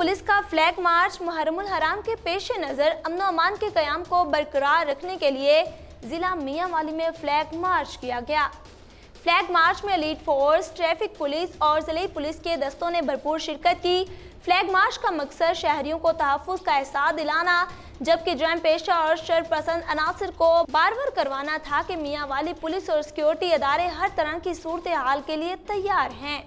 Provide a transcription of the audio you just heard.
police का flag march मुहरमुल हराम के पेश नज़र अमन अमान के क्याम को बरकरार रखने के लिए ज़िला मियाँ वाली में फ्लैग मार्च किया गया फ्लैग मार्च में लीड फोर्स ट्रैफिक पुलिस और ज़िले पुलिस के दस्तों ने भरपूर शिरकत की फ्लैग मार्च का मकसद शहरियों को तहफ़ का एहसास दिलाना जबकि जैम पेशा और शरपसंद अनासर को बार करवाना था कि मियाँ वाली पुलिस और सिक्योरिटी अदारे हर तरह की सूरत हाल के लिए तैयार हैं